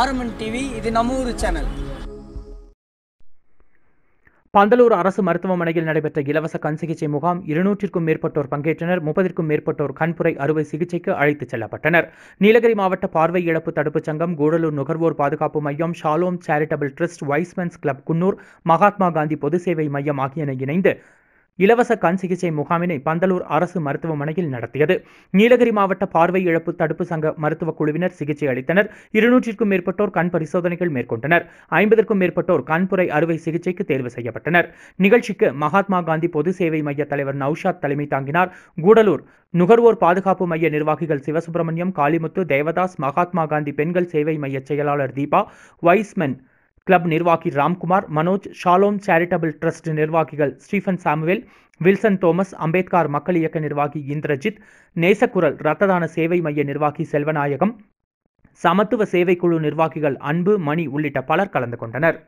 RMN TV இது நம்ம ஊர் சேனல் பந்தலூர் அரசு மருத்துவமனையில் நடைபெற்ற இலவச கண் சிகிச்சை முகாம் இருநூற்றிற்கும் மேற்பட்டோர் பங்கேற்றனர் முப்பதிற்கும் மேற்பட்டோர் கண்புரை அறுவை சிகிச்சைக்கு அழைத்துச் செல்லப்பட்டனர் நீலகிரி மாவட்ட பார்வை இழப்பு தடுப்புச் சங்கம் கூடலூர் நுகர்வோர் பாதுகாப்பு மையம் Shalom charitable trust Y's Men's club Coonoor Mahatma Gandhi பொது சேவை மையம் ஆகியன இணைந்து இலவச கண் சிகிச்சை முகாமினை பந்தலூர் அரசு மருத்துவமனையில் நடத்தியது நீலகிரி மாவட்ட பார்வை இழப்பு தடுப்பு சங்க மருத்துவ குழுவினர் சிகிச்சை அளித்தனர் இருநூற்றிற்கும் மேற்பட்டோர் கண் பரிசோதனைகள் மேற்கொண்டனர் ஐம்பதற்கும் மேற்பட்டோர் கண்புரை அறுவை சிகிச்சைக்கு தேர்வு செய்யப்பட்டனர் நிகழ்ச்சிக்கு மகாத்மா காந்தி பொது சேவை மைய தலைவர் நௌஷாத் தலைமை தாங்கினார் கூடலூர் நுகர்வோர் பாதுகாப்பு மைய நிர்வாகிகள் சிவசுப்பிரமணியம் காளிமுத்து தேவதாஸ் மகாத்மா காந்தி பெண்கள் சேவை மைய செயலாளர் தீபா வைஸ்மென் கிளப் நிர்வாகி Ramkumar Manoj Shalom charitable trust நிர்வாகிகள் Stephen Samuel Wilson Thomas Ambedkar மக்கள் இயக்க நிர்வாகி இந்திரஜித் நேசக்குரல் ரத்ததான சேவை மைய நிர்வாகி செல்வநாயகம் சமத்துவ சேவை குழு நிர்வாகிகள் அன்பு மணி உள்ளிட்ட பலர் கலந்து கொண்டனர்